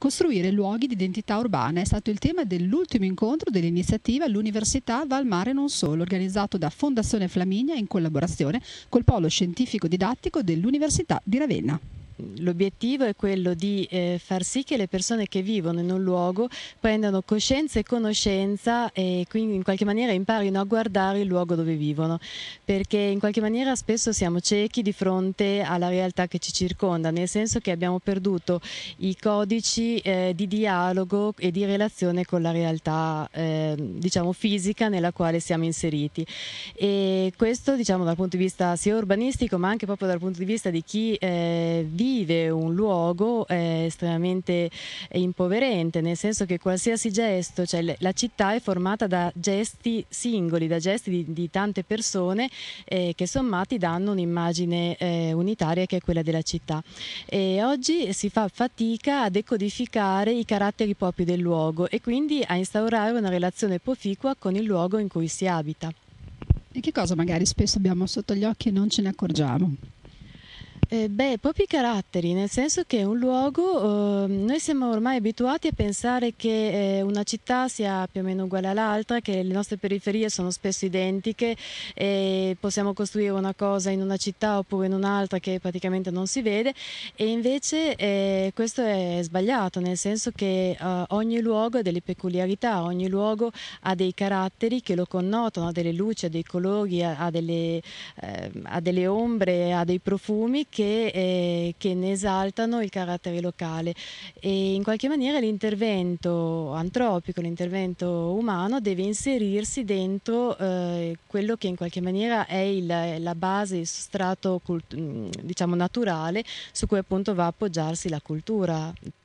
Costruire luoghi di identità urbana è stato il tema dell'ultimo incontro dell'iniziativa L'Università Val mare non solo, organizzato da Fondazione Flaminia in collaborazione col polo scientifico didattico dell'Università di Ravenna l'obiettivo è quello di eh, far sì che le persone che vivono in un luogo prendano coscienza e conoscenza e quindi in qualche maniera imparino a guardare il luogo dove vivono, perché in qualche maniera spesso siamo ciechi di fronte alla realtà che ci circonda, nel senso che abbiamo perduto i codici eh, di dialogo e di relazione con la realtà eh, diciamo fisica nella quale siamo inseriti e questo diciamo dal punto di vista sia urbanistico ma anche proprio dal punto di vista di chi eh, vive vive un luogo è estremamente impoverente, nel senso che qualsiasi gesto, cioè la città è formata da gesti singoli, da gesti di, di tante persone eh, che sommati danno un'immagine eh, unitaria che è quella della città. E oggi si fa fatica a decodificare i caratteri propri del luogo e quindi a instaurare una relazione proficua con il luogo in cui si abita. E che cosa magari spesso abbiamo sotto gli occhi e non ce ne accorgiamo? Eh, beh, proprio i caratteri, nel senso che un luogo, eh, noi siamo ormai abituati a pensare che eh, una città sia più o meno uguale all'altra, che le nostre periferie sono spesso identiche e possiamo costruire una cosa in una città oppure in un'altra che praticamente non si vede e invece eh, questo è sbagliato, nel senso che eh, ogni luogo ha delle peculiarità, ogni luogo ha dei caratteri che lo connotano, ha delle luci, ha dei colori, ha, ha, delle, ehm, ha delle ombre, ha dei profumi Che che, eh, che, ne esaltano il carattere locale e in qualche maniera l'intervento antropico, l'intervento umano deve inserirsi dentro eh, quello che in qualche maniera è il, la base, il sostrato mm, diciamo naturale su cui appunto va a appoggiarsi la cultura.